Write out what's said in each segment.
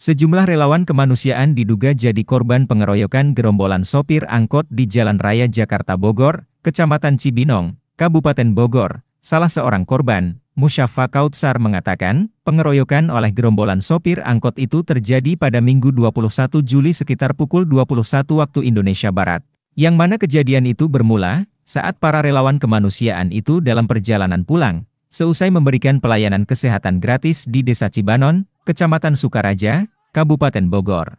Sejumlah relawan kemanusiaan diduga jadi korban pengeroyokan gerombolan sopir angkot di Jalan Raya Jakarta Bogor, Kecamatan Cibinong, Kabupaten Bogor. Salah seorang korban, Musyafa Kautsar mengatakan, pengeroyokan oleh gerombolan sopir angkot itu terjadi pada Minggu 21 Juli sekitar pukul 21 waktu Indonesia Barat. Yang mana kejadian itu bermula, saat para relawan kemanusiaan itu dalam perjalanan pulang, Seusai memberikan pelayanan kesehatan gratis di Desa Cibanon, Kecamatan Sukaraja, Kabupaten Bogor.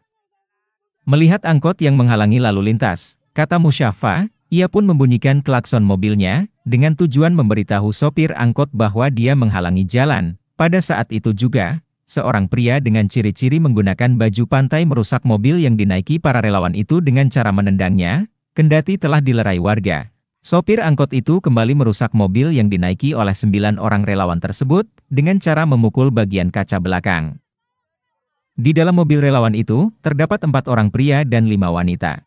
Melihat angkot yang menghalangi lalu lintas, kata Musyafa, ia pun membunyikan klakson mobilnya, dengan tujuan memberitahu sopir angkot bahwa dia menghalangi jalan. Pada saat itu juga, seorang pria dengan ciri-ciri menggunakan baju pantai merusak mobil yang dinaiki para relawan itu dengan cara menendangnya, kendati telah dilerai warga. Sopir angkot itu kembali merusak mobil yang dinaiki oleh sembilan orang relawan tersebut dengan cara memukul bagian kaca belakang. Di dalam mobil relawan itu, terdapat empat orang pria dan lima wanita.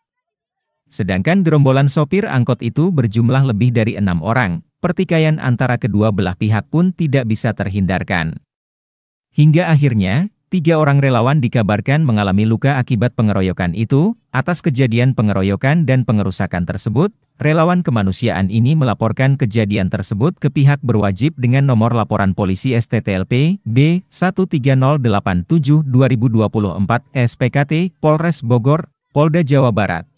Sedangkan gerombolan sopir angkot itu berjumlah lebih dari enam orang, pertikaian antara kedua belah pihak pun tidak bisa terhindarkan. Hingga akhirnya, tiga orang relawan dikabarkan mengalami luka akibat pengeroyokan itu, atas kejadian pengeroyokan dan pengerusakan tersebut, Relawan kemanusiaan ini melaporkan kejadian tersebut ke pihak berwajib dengan nomor laporan polisi STTLP B13087 SPKT Polres Bogor, Polda Jawa Barat.